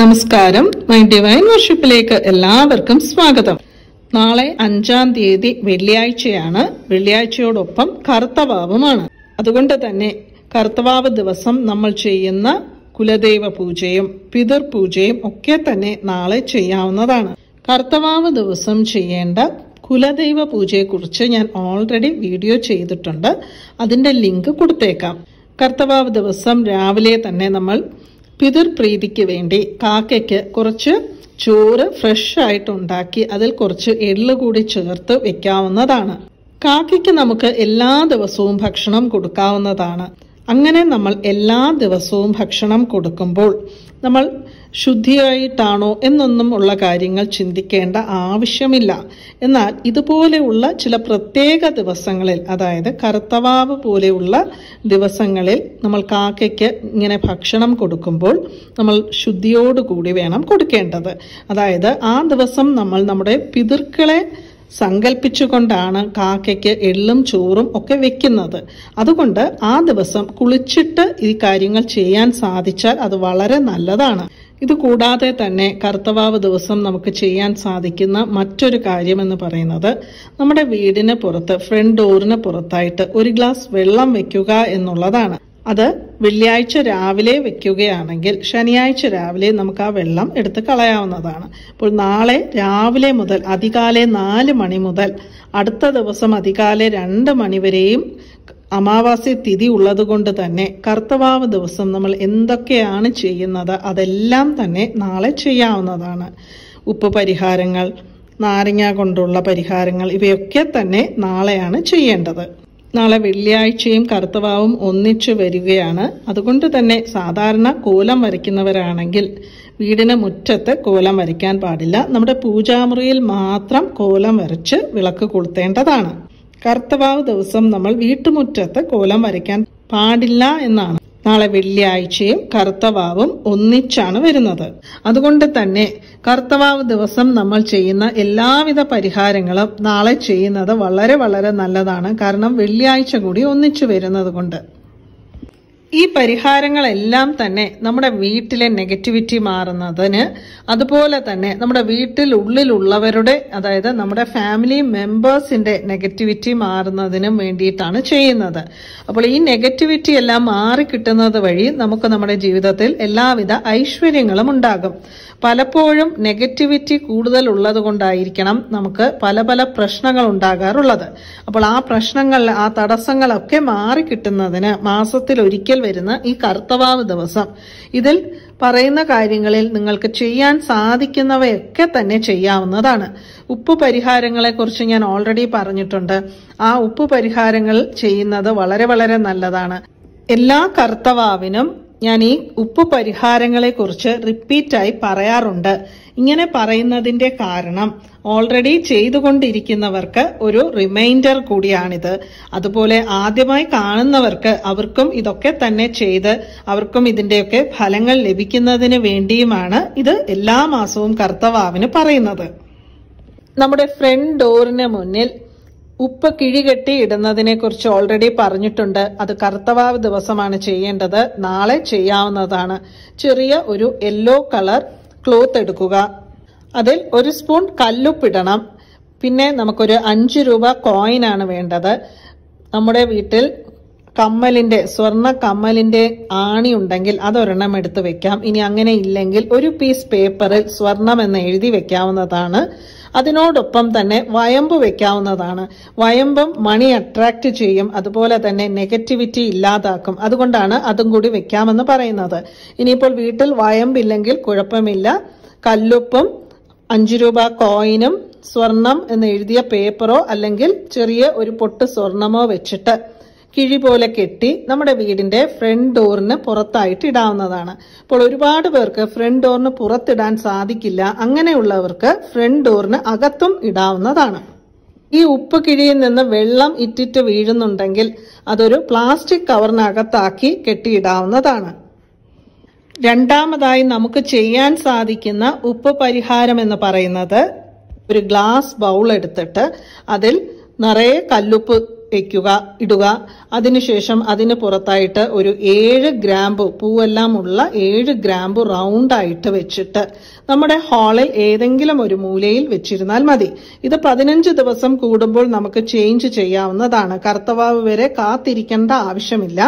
നമസ്കാരം my divine വർഷിപ്പിലേക്ക് എല്ലാവർക്കും സ്വാഗതം നാളെ അഞ്ചാം തീയതി വെള്ളിയാഴ്ചയാണ് വെള്ളിയാഴ്ചയോടൊപ്പം കർത്തവാവുമാണ് അതുകൊണ്ട് തന്നെ കർത്തവാവ് ദിവസം നമ്മൾ ചെയ്യുന്ന കുലദൈവ പൂജയും പിതൃപൂജയും ഒക്കെ തന്നെ നാളെ ചെയ്യാവുന്നതാണ് കർത്തവാവ് ദിവസം ചെയ്യേണ്ട കുലദൈവ പൂജയെക്കുറിച്ച് ഞാൻ ഓൾറെഡി വീഡിയോ ചെയ്തിട്ടുണ്ട് അതിന്റെ ലിങ്ക് കൊടുത്തേക്കാം കർത്തവാവ് ദിവസം രാവിലെ തന്നെ നമ്മൾ പിതൃപ്രീതിക്ക് വേണ്ടി കാക്കയ്ക്ക് കുറച്ച് ചോറ് ഫ്രഷ് ആയിട്ട് ഉണ്ടാക്കി അതിൽ കുറച്ച് എള്ള് കൂടി ചേർത്ത് വെക്കാവുന്നതാണ് കാക്കയ്ക്ക് നമുക്ക് എല്ലാ ദിവസവും ഭക്ഷണം കൊടുക്കാവുന്നതാണ് അങ്ങനെ നമ്മൾ എല്ലാ ദിവസവും ഭക്ഷണം കൊടുക്കുമ്പോൾ നമ്മൾ ശുദ്ധിയായിട്ടാണോ എന്നൊന്നും ഉള്ള കാര്യങ്ങൾ ചിന്തിക്കേണ്ട ആവശ്യമില്ല എന്നാൽ ഇതുപോലെയുള്ള ചില പ്രത്യേക ദിവസങ്ങളിൽ അതായത് കറുത്തവാവ് പോലെയുള്ള ദിവസങ്ങളിൽ നമ്മൾ കാക്കയ്ക്ക് ഇങ്ങനെ ഭക്ഷണം കൊടുക്കുമ്പോൾ നമ്മൾ ശുദ്ധിയോടുകൂടി വേണം കൊടുക്കേണ്ടത് അതായത് ആ ദിവസം നമ്മൾ നമ്മുടെ പിതൃക്കളെ സങ്കല്പിച്ചുകൊണ്ടാണ് കാക്കയ്ക്ക് എള്ളും ചോറും ഒക്കെ വെക്കുന്നത് അതുകൊണ്ട് ആ ദിവസം കുളിച്ചിട്ട് ഈ കാര്യങ്ങൾ ചെയ്യാൻ സാധിച്ചാൽ അത് വളരെ നല്ലതാണ് ഇത് കൂടാതെ തന്നെ കർത്തവാവ് ദിവസം നമുക്ക് ചെയ്യാൻ സാധിക്കുന്ന മറ്റൊരു കാര്യമെന്ന് പറയുന്നത് നമ്മുടെ വീടിന് പുറത്ത് ഫ്രണ്ട് ഡോറിന് പുറത്തായിട്ട് ഒരു ഗ്ലാസ് വെള്ളം വെക്കുക എന്നുള്ളതാണ് അത് വെള്ളിയാഴ്ച രാവിലെ വെക്കുകയാണെങ്കിൽ ശനിയാഴ്ച രാവിലെ നമുക്ക് ആ വെള്ളം എടുത്ത് കളയാവുന്നതാണ് അപ്പോൾ നാളെ രാവിലെ മുതൽ അതികാലെ നാല് മണി മുതൽ അടുത്ത ദിവസം അതികാലെ രണ്ട് മണിവരെയും അമാവാസ്യ തിഥി ഉള്ളതുകൊണ്ട് തന്നെ കർത്തവാവ് ദിവസം നമ്മൾ എന്തൊക്കെയാണ് ചെയ്യുന്നത് അതെല്ലാം തന്നെ നാളെ ചെയ്യാവുന്നതാണ് ഉപ്പ് പരിഹാരങ്ങൾ നാരങ്ങ കൊണ്ടുള്ള പരിഹാരങ്ങൾ ഇവയൊക്കെ തന്നെ നാളെയാണ് ചെയ്യേണ്ടത് നാളെ വെള്ളിയാഴ്ചയും കർത്തവാവും ഒന്നിച്ചു വരികയാണ് അതുകൊണ്ട് തന്നെ സാധാരണ കോലം വരയ്ക്കുന്നവരാണെങ്കിൽ വീടിന് മുറ്റത്ത് കോലം വരയ്ക്കാൻ പാടില്ല നമ്മുടെ പൂജാമുറിയിൽ മാത്രം കോലം വരച്ച് വിളക്ക് കൊളുത്തേണ്ടതാണ് കർത്തവാവ് ദിവസം നമ്മൾ വീട്ടുമുറ്റത്ത് കോലം വരയ്ക്കാൻ പാടില്ല എന്നാണ് നാളെ വെള്ളിയാഴ്ചയും കർത്തവാവും ഒന്നിച്ചാണ് വരുന്നത് അതുകൊണ്ട് തന്നെ കർത്തവാവ് ദിവസം നമ്മൾ ചെയ്യുന്ന എല്ലാവിധ പരിഹാരങ്ങളും നാളെ ചെയ്യുന്നത് വളരെ വളരെ നല്ലതാണ് കാരണം വെള്ളിയാഴ്ച കൂടി ഒന്നിച്ചു വരുന്നത് കൊണ്ട് ഈ പരിഹാരങ്ങളെല്ലാം തന്നെ നമ്മുടെ വീട്ടിലെ നെഗറ്റിവിറ്റി മാറുന്നതിന് അതുപോലെ തന്നെ നമ്മുടെ വീട്ടിലുള്ളിലുള്ളവരുടെ അതായത് നമ്മുടെ ഫാമിലി മെമ്പേഴ്സിന്റെ നെഗറ്റിവിറ്റി മാറുന്നതിനും വേണ്ടിയിട്ടാണ് ചെയ്യുന്നത് അപ്പോൾ ഈ നെഗറ്റിവിറ്റി എല്ലാം മാറിക്കിട്ടുന്നത് വഴി നമുക്ക് നമ്മുടെ ജീവിതത്തിൽ എല്ലാവിധ ഐശ്വര്യങ്ങളും ഉണ്ടാകും പലപ്പോഴും നെഗറ്റിവിറ്റി കൂടുതൽ ഉള്ളത് കൊണ്ടായിരിക്കണം നമുക്ക് പല പല പ്രശ്നങ്ങൾ ഉണ്ടാകാറുള്ളത് അപ്പോൾ ആ പ്രശ്നങ്ങൾ ആ തടസ്സങ്ങളൊക്കെ മാറിക്കിട്ടുന്നതിന് മാസത്തിൽ ഒരിക്കൽ വരുന്ന ഈ കർത്തവാവ് ദിവസം ഇതിൽ പറയുന്ന കാര്യങ്ങളിൽ നിങ്ങൾക്ക് ചെയ്യാൻ സാധിക്കുന്നവയൊക്കെ തന്നെ ചെയ്യാവുന്നതാണ് ഉപ്പ് പരിഹാരങ്ങളെക്കുറിച്ച് ഞാൻ ഓൾറെഡി പറഞ്ഞിട്ടുണ്ട് ആ ഉപ്പ് പരിഹാരങ്ങൾ ചെയ്യുന്നത് വളരെ വളരെ നല്ലതാണ് എല്ലാ കർത്തവാവിനും ഞാൻ ഈ ഉപ്പ് പരിഹാരങ്ങളെക്കുറിച്ച് റിപ്പീറ്റായി പറയാറുണ്ട് ഇങ്ങനെ പറയുന്നതിന്റെ കാരണം ഓൾറെഡി ചെയ്തുകൊണ്ടിരിക്കുന്നവർക്ക് ഒരു റിമൈൻഡർ കൂടിയാണിത് അതുപോലെ ആദ്യമായി കാണുന്നവർക്ക് അവർക്കും ഇതൊക്കെ തന്നെ ചെയ്ത് അവർക്കും ഇതിന്റെയൊക്കെ ഫലങ്ങൾ ലഭിക്കുന്നതിന് വേണ്ടിയുമാണ് ഇത് എല്ലാ മാസവും കർത്തവാവിന് പറയുന്നത് നമ്മുടെ ഫ്രണ്ട് ഡോറിന് മുന്നിൽ ഉപ്പ് കിഴികെട്ടി ഇടുന്നതിനെക്കുറിച്ച് ഓൾറെഡി പറഞ്ഞിട്ടുണ്ട് അത് കർത്തവാവ് ദിവസമാണ് ചെയ്യേണ്ടത് നാളെ ചെയ്യാവുന്നതാണ് ചെറിയ ഒരു യെല്ലോ കളർ ക്ലോത്ത് എടുക്കുക അതിൽ ഒരു സ്പൂൺ കല്ലുപ്പിടണം പിന്നെ നമുക്കൊരു അഞ്ച് രൂപ കോയിനാണ് വേണ്ടത് നമ്മുടെ വീട്ടിൽ കമ്മലിന്റെ സ്വർണ്ണ കമ്മലിന്റെ ആണി ഉണ്ടെങ്കിൽ അതൊരെണ്ണം എടുത്ത് വെക്കാം ഇനി അങ്ങനെ ഇല്ലെങ്കിൽ ഒരു പീസ് പേപ്പറിൽ സ്വർണം എന്ന് എഴുതി വെക്കാവുന്നതാണ് അതിനോടൊപ്പം തന്നെ വയമ്പ് വെക്കാവുന്നതാണ് വയമ്പം മണി അട്രാക്റ്റ് ചെയ്യും അതുപോലെ തന്നെ നെഗറ്റിവിറ്റി ഇല്ലാതാക്കും അതുകൊണ്ടാണ് അതും കൂടി വെക്കാമെന്ന് പറയുന്നത് ഇനിയിപ്പോൾ വീട്ടിൽ വയമ്പില്ലെങ്കിൽ കുഴപ്പമില്ല കല്ലുപ്പും അഞ്ച് രൂപ കോയിനും സ്വർണം എന്ന് എഴുതിയ പേപ്പറോ അല്ലെങ്കിൽ ചെറിയ ഒരു പൊട്ട് സ്വർണമോ വെച്ചിട്ട് കിഴി പോലെ കെട്ടി നമ്മുടെ വീടിന്റെ ഫ്രണ്ട് ഡോറിന് പുറത്തായിട്ട് ഇടാവുന്നതാണ് അപ്പോൾ ഒരുപാട് പേർക്ക് ഫ്രണ്ട് ഡോറിന് പുറത്തിടാൻ സാധിക്കില്ല അങ്ങനെയുള്ളവർക്ക് ഫ്രണ്ട് ഡോറിന് അകത്തും ഇടാവുന്നതാണ് ഈ ഉപ്പ് കിഴിയിൽ നിന്ന് വെള്ളം ഇറ്റിറ്റ് വീഴുന്നുണ്ടെങ്കിൽ അതൊരു പ്ലാസ്റ്റിക് കവറിനകത്താക്കി കെട്ടിയിടാവുന്നതാണ് രണ്ടാമതായി നമുക്ക് ചെയ്യാൻ സാധിക്കുന്ന ഉപ്പ് പരിഹാരം എന്ന് പറയുന്നത് ഒരു ഗ്ലാസ് ബൗൾ എടുത്തിട്ട് അതിൽ നിറയെ കല്ലുപ്പ് വയ്ക്കുക ഇടുക അതിനുശേഷം അതിന് പുറത്തായിട്ട് ഒരു ഏഴ് ഗ്രാമ്പ് പൂവെല്ലാം ഉള്ള ഏഴ് ഗ്രാമ്പ് റൗണ്ടായിട്ട് വെച്ചിട്ട് നമ്മുടെ ഹാളിൽ ഏതെങ്കിലും ഒരു മൂലയിൽ വെച്ചിരുന്നാൽ മതി ഇത് പതിനഞ്ച് ദിവസം കൂടുമ്പോൾ നമുക്ക് ചേഞ്ച് ചെയ്യാവുന്നതാണ് കർത്തവാവ് വരെ കാത്തിരിക്കേണ്ട ആവശ്യമില്ല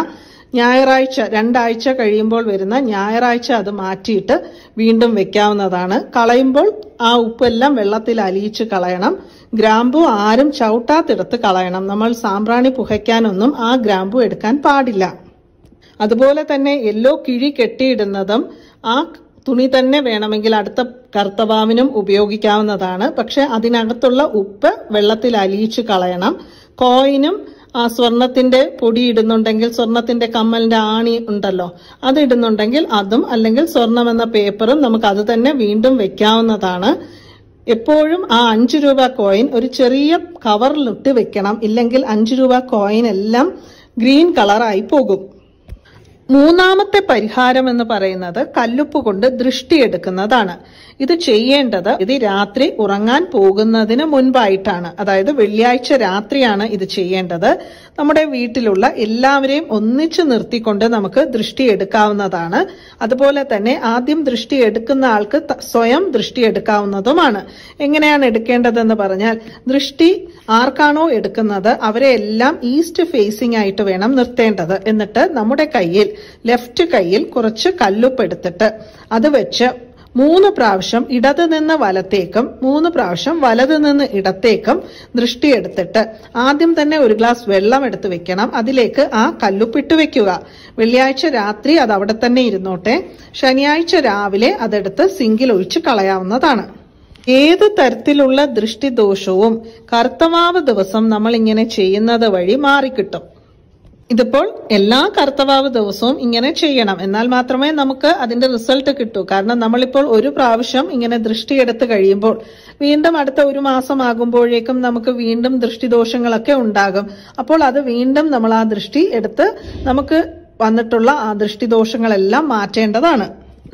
ഞായറാഴ്ച രണ്ടാഴ്ച കഴിയുമ്പോൾ വരുന്ന ഞായറാഴ്ച അത് മാറ്റിയിട്ട് വീണ്ടും വെക്കാവുന്നതാണ് കളയുമ്പോൾ ആ ഉപ്പെല്ലാം വെള്ളത്തിൽ അലിയിച്ച് കളയണം ഗ്രാമ്പു ആരും ചവിട്ടാത്തെടുത്ത് കളയണം നമ്മൾ സാമ്പ്രാണി പുഹയ്ക്കാനൊന്നും ആ ഗ്രാമ്പു എടുക്കാൻ പാടില്ല അതുപോലെ തന്നെ യെല്ലോ കിഴി കെട്ടിയിടുന്നതും ആ തുണി തന്നെ വേണമെങ്കിൽ അടുത്ത കർത്തവാവിനും ഉപയോഗിക്കാവുന്നതാണ് പക്ഷെ അതിനകത്തുള്ള ഉപ്പ് വെള്ളത്തിൽ അലിയിച്ച് കളയണം കോയിനും ആ സ്വർണത്തിന്റെ പൊടി ഇടുന്നുണ്ടെങ്കിൽ സ്വർണത്തിന്റെ കമ്മലിന്റെ ആണി ഉണ്ടല്ലോ അത് ഇടുന്നുണ്ടെങ്കിൽ അതും അല്ലെങ്കിൽ സ്വർണം എന്ന പേപ്പറും നമുക്ക് അത് തന്നെ വീണ്ടും വെക്കാവുന്നതാണ് എപ്പോഴും ആ അഞ്ച് രൂപ കോയിൻ ഒരു ചെറിയ കവറിലിട്ട് വെക്കണം ഇല്ലെങ്കിൽ അഞ്ച് രൂപ കോയിൻ എല്ലാം ഗ്രീൻ കളറായി പോകും മൂന്നാമത്തെ പരിഹാരം എന്ന് പറയുന്നത് കല്ലുപ്പ് കൊണ്ട് ദൃഷ്ടിയെടുക്കുന്നതാണ് ഇത് ചെയ്യേണ്ടത് ഇത് രാത്രി ഉറങ്ങാൻ പോകുന്നതിന് മുൻപായിട്ടാണ് അതായത് വെള്ളിയാഴ്ച രാത്രിയാണ് ഇത് ചെയ്യേണ്ടത് നമ്മുടെ വീട്ടിലുള്ള എല്ലാവരെയും ഒന്നിച്ചു നിർത്തിക്കൊണ്ട് നമുക്ക് ദൃഷ്ടിയെടുക്കാവുന്നതാണ് അതുപോലെ തന്നെ ആദ്യം ദൃഷ്ടിയെടുക്കുന്ന ആൾക്ക് സ്വയം ദൃഷ്ടിയെടുക്കാവുന്നതുമാണ് എങ്ങനെയാണ് എടുക്കേണ്ടതെന്ന് പറഞ്ഞാൽ ദൃഷ്ടി ആർക്കാണോ എടുക്കുന്നത് അവരെ എല്ലാം ഈസ്റ്റ് ഫേസിംഗ് ആയിട്ട് വേണം നിർത്തേണ്ടത് എന്നിട്ട് നമ്മുടെ കയ്യിൽ ലെഫ്റ്റ് കൈയിൽ കുറച്ച് കല്ലുപ്പെടുത്തിട്ട് അത് വെച്ച് മൂന്ന് പ്രാവശ്യം ഇടത് നിന്ന് വലത്തേക്കും മൂന്ന് പ്രാവശ്യം വലത് നിന്ന് ഇടത്തേക്കും ദൃഷ്ടിയെടുത്തിട്ട് ആദ്യം തന്നെ ഒരു ഗ്ലാസ് വെള്ളം എടുത്ത് വെക്കണം അതിലേക്ക് ആ കല്ലുപ്പിട്ട് വെക്കുക വെള്ളിയാഴ്ച രാത്രി അത് അവിടെ തന്നെ ഇരുന്നോട്ടെ ശനിയാഴ്ച രാവിലെ അതെടുത്ത് സിങ്കിൽ ഒഴിച്ച് കളയാവുന്നതാണ് ഏത് തരത്തിലുള്ള ദൃഷ്ടിദോഷവും കർത്തവാവ് ദിവസം നമ്മൾ ഇങ്ങനെ ചെയ്യുന്നത് വഴി മാറിക്കിട്ടും ഇതിപ്പോൾ എല്ലാ കർത്തവാവ് ദിവസവും ഇങ്ങനെ ചെയ്യണം എന്നാൽ മാത്രമേ നമുക്ക് അതിന്റെ റിസൾട്ട് കിട്ടൂ കാരണം നമ്മളിപ്പോൾ ഒരു പ്രാവശ്യം ഇങ്ങനെ ദൃഷ്ടിയെടുത്ത് കഴിയുമ്പോൾ വീണ്ടും അടുത്ത ഒരു മാസം ആകുമ്പോഴേക്കും നമുക്ക് വീണ്ടും ദൃഷ്ടിദോഷങ്ങളൊക്കെ ഉണ്ടാകും അപ്പോൾ അത് വീണ്ടും നമ്മൾ ആ ദൃഷ്ടി എടുത്ത് നമുക്ക് വന്നിട്ടുള്ള ആ ദൃഷ്ടിദോഷങ്ങളെല്ലാം മാറ്റേണ്ടതാണ്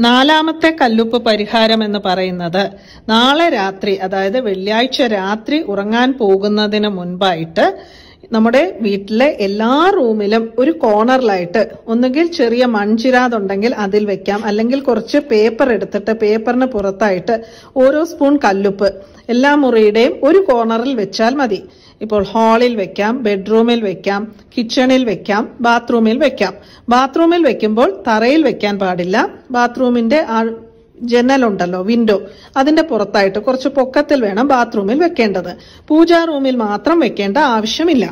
നാലാമത്തെ കല്ലുപ്പ് പരിഹാരം എന്ന് പറയുന്നത് നാളെ രാത്രി അതായത് വെള്ളിയാഴ്ച രാത്രി ഉറങ്ങാൻ പോകുന്നതിന് മുൻപായിട്ട് നമ്മുടെ വീട്ടിലെ എല്ലാ റൂമിലും ഒരു കോർണറിലായിട്ട് ഒന്നുകിൽ ചെറിയ മൺചിരാതുണ്ടെങ്കിൽ അതിൽ വെക്കാം അല്ലെങ്കിൽ കുറച്ച് പേപ്പർ എടുത്തിട്ട് പേപ്പറിന് പുറത്തായിട്ട് ഓരോ സ്പൂൺ കല്ലുപ്പ് എല്ലാ മുറിയുടെയും ഒരു കോർണറിൽ വെച്ചാൽ മതി ഇപ്പോൾ ഹാളിൽ വെക്കാം ബെഡ്റൂമിൽ വെക്കാം കിച്ചണിൽ വെക്കാം ബാത്റൂമിൽ വെക്കാം ബാത്റൂമിൽ വെക്കുമ്പോൾ തറയിൽ വെക്കാൻ പാടില്ല ബാത്റൂമിന്റെ ജനലുണ്ടല്ലോ വിൻഡോ അതിന്റെ പുറത്തായിട്ട് കുറച്ച് പൊക്കത്തിൽ വേണം ബാത്റൂമിൽ വെക്കേണ്ടത് പൂജാ റൂമിൽ മാത്രം വെക്കേണ്ട ആവശ്യമില്ല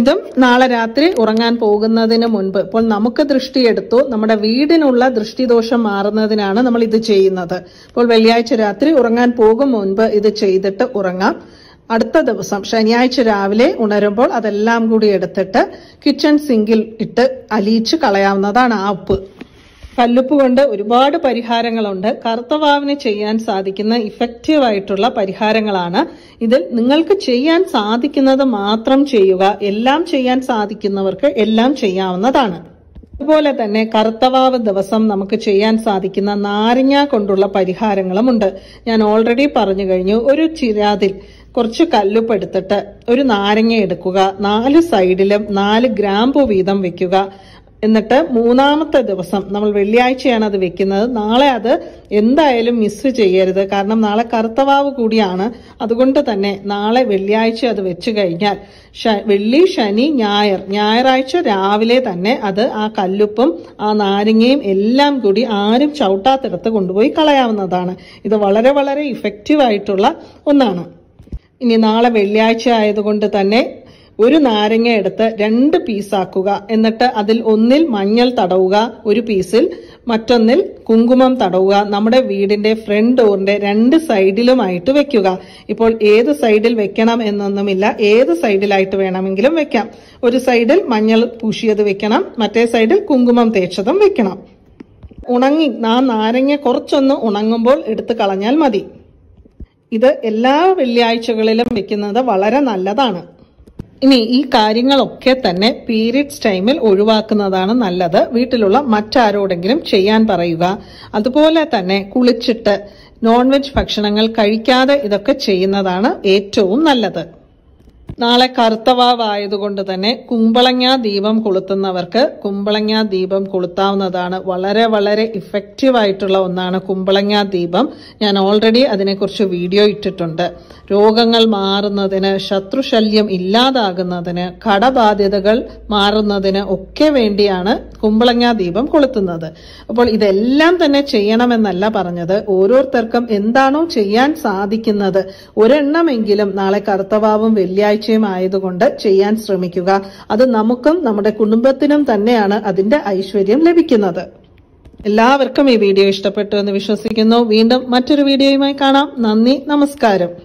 ഇതും നാളെ രാത്രി ഉറങ്ങാൻ പോകുന്നതിന് മുൻപ് ഇപ്പോൾ നമുക്ക് ദൃഷ്ടിയെടുത്തു നമ്മുടെ വീടിനുള്ള ദൃഷ്ടിദോഷം മാറുന്നതിനാണ് നമ്മൾ ഇത് ചെയ്യുന്നത് ഇപ്പോൾ വെള്ളിയാഴ്ച രാത്രി ഉറങ്ങാൻ പോകും മുൻപ് ഇത് ചെയ്തിട്ട് ഉറങ്ങാം അടുത്ത ദിവസം ശനിയാഴ്ച രാവിലെ ഉണരുമ്പോൾ അതെല്ലാം കൂടി എടുത്തിട്ട് കിച്ചൺ സിങ്കിൽ ഇട്ട് അലിയിച്ച് കളയാവുന്നതാണ് ആ ഉപ്പ് കല്ലുപ്പ് കൊണ്ട് ഒരുപാട് പരിഹാരങ്ങളുണ്ട് കറുത്തവാവിന് ചെയ്യാൻ സാധിക്കുന്ന ഇഫക്റ്റീവ് ആയിട്ടുള്ള പരിഹാരങ്ങളാണ് ഇതിൽ നിങ്ങൾക്ക് ചെയ്യാൻ സാധിക്കുന്നത് മാത്രം ചെയ്യുക എല്ലാം ചെയ്യാൻ സാധിക്കുന്നവർക്ക് എല്ലാം ചെയ്യാവുന്നതാണ് അതുപോലെ തന്നെ കറുത്തവാവ് ദിവസം നമുക്ക് ചെയ്യാൻ സാധിക്കുന്ന നാരങ്ങ കൊണ്ടുള്ള പരിഹാരങ്ങളും ഉണ്ട് ഞാൻ ഓൾറെഡി പറഞ്ഞു കഴിഞ്ഞു ഒരു ചിരാതിൽ കുറച്ച് എടുത്തിട്ട് ഒരു നാരങ്ങ എടുക്കുക നാല് സൈഡിലും നാല് ഗ്രാമ്പു വീതം വെക്കുക എന്നിട്ട് മൂന്നാമത്തെ ദിവസം നമ്മൾ വെള്ളിയാഴ്ചയാണ് അത് വെക്കുന്നത് നാളെ അത് എന്തായാലും മിസ് ചെയ്യരുത് കാരണം നാളെ കറുത്തവാവ് കൂടിയാണ് അതുകൊണ്ട് തന്നെ നാളെ വെള്ളിയാഴ്ച അത് വെച്ച് കഴിഞ്ഞാൽ വെള്ളി ശനി ഞായർ ഞായറാഴ്ച രാവിലെ തന്നെ അത് ആ കല്ലുപ്പും ആ നാരങ്ങയും എല്ലാം കൂടി ആരും ചവിട്ടാത്തിടത്ത് കൊണ്ടുപോയി കളയാവുന്നതാണ് ഇത് വളരെ വളരെ ആയിട്ടുള്ള ഒന്നാണ് ഇനി നാളെ വെള്ളിയാഴ്ച ആയതുകൊണ്ട് തന്നെ ഒരു നാരങ്ങ എടുത്ത് രണ്ട് പീസാക്കുക എന്നിട്ട് അതിൽ ഒന്നിൽ മഞ്ഞൾ തടവുക ഒരു പീസിൽ മറ്റൊന്നിൽ കുങ്കുമം തടവുക നമ്മുടെ വീടിന്റെ ഫ്രണ്ട് ഡോറിന്റെ രണ്ട് സൈഡിലുമായിട്ട് വെക്കുക ഇപ്പോൾ ഏത് സൈഡിൽ വെക്കണം എന്നൊന്നുമില്ല ഏത് സൈഡിലായിട്ട് വേണമെങ്കിലും വെക്കാം ഒരു സൈഡിൽ മഞ്ഞൾ പൂശിയത് വെക്കണം മറ്റേ സൈഡിൽ കുങ്കുമം തേച്ചതും വെക്കണം ഉണങ്ങി ആ നാരങ്ങ കുറച്ചൊന്ന് ഉണങ്ങുമ്പോൾ എടുത്ത് കളഞ്ഞാൽ മതി ഇത് എല്ലാ വെള്ളിയാഴ്ചകളിലും വെക്കുന്നത് വളരെ നല്ലതാണ് ഇനി ഈ കാര്യങ്ങളൊക്കെ തന്നെ പീരിയഡ്സ് ടൈമിൽ ഒഴിവാക്കുന്നതാണ് നല്ലത് വീട്ടിലുള്ള മറ്റാരോടെങ്കിലും ചെയ്യാൻ പറയുക അതുപോലെ തന്നെ കുളിച്ചിട്ട് നോൺ വെജ് ഭക്ഷണങ്ങൾ കഴിക്കാതെ ഇതൊക്കെ ചെയ്യുന്നതാണ് ഏറ്റവും നല്ലത് നാളെ കറുത്തവാവായതുകൊണ്ട് തന്നെ കുമ്പളങ്ങ ദീപം കൊളുത്തുന്നവർക്ക് കുമ്പളങ്ങ ദീപം കൊളുത്താവുന്നതാണ് വളരെ വളരെ ഇഫക്റ്റീവ് ആയിട്ടുള്ള ഒന്നാണ് കുമ്പളങ്ങ ദീപം ഞാൻ ഓൾറെഡി അതിനെക്കുറിച്ച് വീഡിയോ ഇട്ടിട്ടുണ്ട് രോഗങ്ങൾ മാറുന്നതിന് ശത്രുശല്യം ഇല്ലാതാകുന്നതിന് കടബാധ്യതകൾ മാറുന്നതിന് ഒക്കെ വേണ്ടിയാണ് കുമ്പളങ്ങ ദീപം കൊളുത്തുന്നത് അപ്പോൾ ഇതെല്ലാം തന്നെ ചെയ്യണമെന്നല്ല പറഞ്ഞത് ഓരോരുത്തർക്കും എന്താണോ ചെയ്യാൻ സാധിക്കുന്നത് ഒരെണ്ണമെങ്കിലും നാളെ കറുത്തവാവും വെള്ളിയാഴ്ച ലക്ഷ്യമായതുകൊണ്ട് ചെയ്യാൻ ശ്രമിക്കുക അത് നമുക്കും നമ്മുടെ കുടുംബത്തിനും തന്നെയാണ് അതിന്റെ ഐശ്വര്യം ലഭിക്കുന്നത് എല്ലാവർക്കും ഈ വീഡിയോ ഇഷ്ടപ്പെട്ടു എന്ന് വിശ്വസിക്കുന്നു വീണ്ടും മറ്റൊരു വീഡിയോയുമായി കാണാം നന്ദി നമസ്കാരം